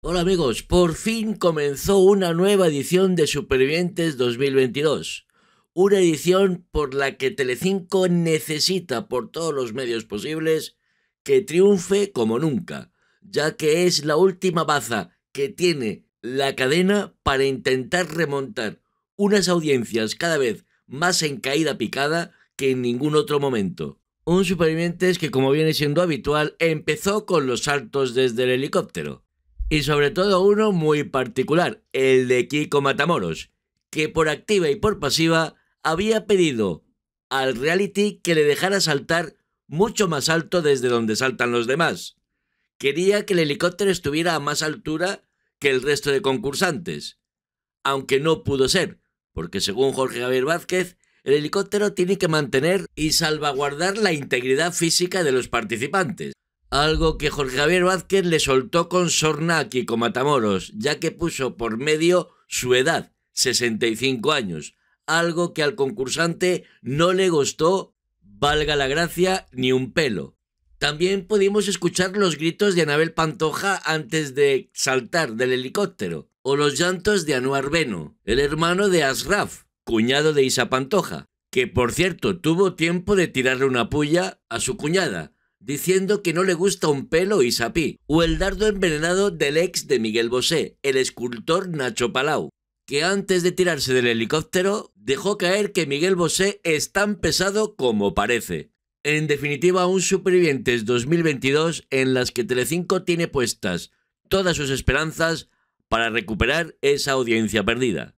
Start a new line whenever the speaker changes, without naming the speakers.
Hola amigos, por fin comenzó una nueva edición de Supervivientes 2022. Una edición por la que Telecinco necesita por todos los medios posibles que triunfe como nunca, ya que es la última baza que tiene la cadena para intentar remontar unas audiencias cada vez más en caída picada que en ningún otro momento. Un Supervivientes que como viene siendo habitual empezó con los saltos desde el helicóptero y sobre todo uno muy particular, el de Kiko Matamoros, que por activa y por pasiva había pedido al reality que le dejara saltar mucho más alto desde donde saltan los demás. Quería que el helicóptero estuviera a más altura que el resto de concursantes, aunque no pudo ser, porque según Jorge Javier Vázquez, el helicóptero tiene que mantener y salvaguardar la integridad física de los participantes. Algo que Jorge Javier Vázquez le soltó con Sornaki con Matamoros, ya que puso por medio su edad, 65 años, algo que al concursante no le gustó, valga la gracia, ni un pelo. También pudimos escuchar los gritos de Anabel Pantoja antes de saltar del helicóptero, o los llantos de Anuar Beno, el hermano de Asraf, cuñado de Isa Pantoja, que por cierto tuvo tiempo de tirarle una puya a su cuñada, diciendo que no le gusta un pelo y o el dardo envenenado del ex de Miguel Bosé, el escultor Nacho Palau, que antes de tirarse del helicóptero dejó caer que Miguel Bosé es tan pesado como parece. En definitiva, un Supervivientes 2022 en las que Telecinco tiene puestas todas sus esperanzas para recuperar esa audiencia perdida.